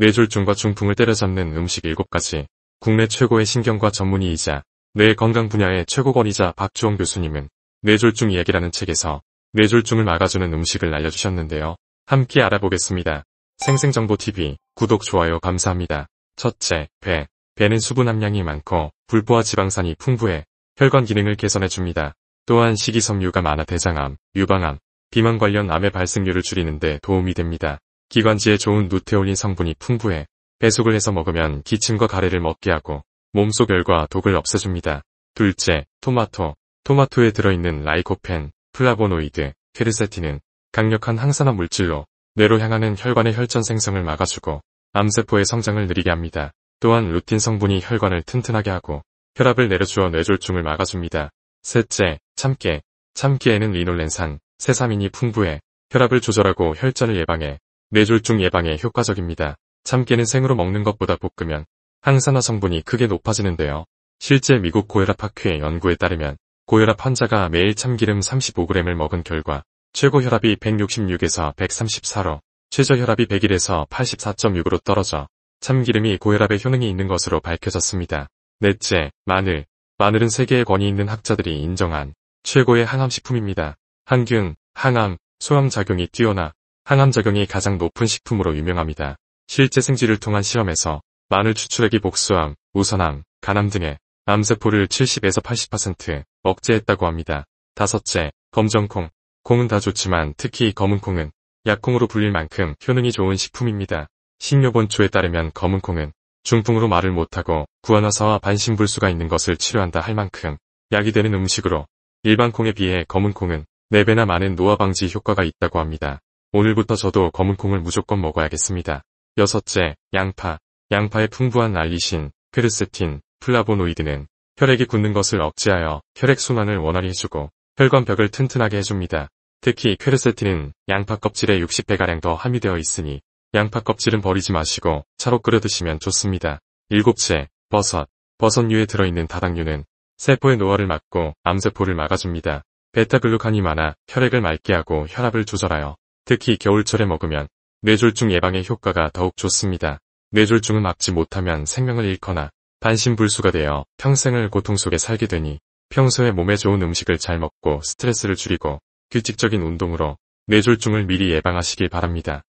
뇌졸중과 중풍을 때려잡는 음식 7가지. 국내 최고의 신경과 전문의이자 뇌 건강 분야의 최고권이자 박주홍 교수님은 뇌졸중 이야기라는 책에서 뇌졸중을 막아주는 음식을 알려주셨는데요. 함께 알아보겠습니다. 생생정보TV 구독, 좋아요 감사합니다. 첫째, 배. 배는 수분 함량이 많고 불포화 지방산이 풍부해 혈관 기능을 개선해줍니다. 또한 식이섬유가 많아 대장암, 유방암, 비만 관련 암의 발생률을 줄이는 데 도움이 됩니다. 기관지에 좋은 루테올린 성분이 풍부해 배속을 해서 먹으면 기침과 가래를 먹게 하고 몸속 결과 독을 없애줍니다. 둘째, 토마토. 토마토에 들어있는 라이코펜, 플라보노이드, 퀘르세틴은 강력한 항산화 물질로 뇌로 향하는 혈관의 혈전 생성을 막아주고 암세포의 성장을 느리게 합니다. 또한 루틴 성분이 혈관을 튼튼하게 하고 혈압을 내려주어 뇌졸중을 막아줍니다. 셋째, 참깨. 참깨에는 리놀렌산, 세사민이 풍부해 혈압을 조절하고 혈전을 예방해 뇌졸중 예방에 효과적입니다. 참깨는 생으로 먹는 것보다 볶으면 항산화 성분이 크게 높아지는데요. 실제 미국 고혈압 학회 연구에 따르면 고혈압 환자가 매일 참기름 35g을 먹은 결과 최고 혈압이 166에서 134로 최저 혈압이 101에서 84.6으로 떨어져 참기름이 고혈압에 효능이 있는 것으로 밝혀졌습니다. 넷째, 마늘. 마늘은 세계의 권위 있는 학자들이 인정한 최고의 항암식품입니다. 항균, 항암, 소염작용이 뛰어나 항암 작용이 가장 높은 식품으로 유명합니다. 실제 생쥐를 통한 실험에서 마늘 추출액이 복수암, 우선암, 간암 등의 암세포를 70에서 80% 억제했다고 합니다. 다섯째, 검정콩. 콩은 다 좋지만 특히 검은콩은 약콩으로 불릴 만큼 효능이 좋은 식품입니다. 식료본초에 따르면 검은콩은 중풍으로 말을 못하고 구안화사와 반신불수가 있는 것을 치료한다 할 만큼 약이 되는 음식으로 일반 콩에 비해 검은콩은 4배나 많은 노화 방지 효과가 있다고 합니다. 오늘부터 저도 검은콩을 무조건 먹어야겠습니다. 여섯째, 양파. 양파의 풍부한 알리신, 크르세틴, 플라보노이드는 혈액이 굳는 것을 억제하여 혈액순환을 원활히 해주고 혈관벽을 튼튼하게 해줍니다. 특히 퀘르세틴은 양파 껍질에 60배가량 더 함유되어 있으니 양파 껍질은 버리지 마시고 차로 끓여 드시면 좋습니다. 일곱째, 버섯. 버섯류에 들어있는 다당류는 세포의 노화를 막고 암세포를 막아줍니다. 베타글루칸이 많아 혈액을 맑게 하고 혈압을 조절하여 특히 겨울철에 먹으면 뇌졸중 예방에 효과가 더욱 좋습니다. 뇌졸중은 막지 못하면 생명을 잃거나 반신불수가 되어 평생을 고통 속에 살게 되니 평소에 몸에 좋은 음식을 잘 먹고 스트레스를 줄이고 규칙적인 운동으로 뇌졸중을 미리 예방하시길 바랍니다.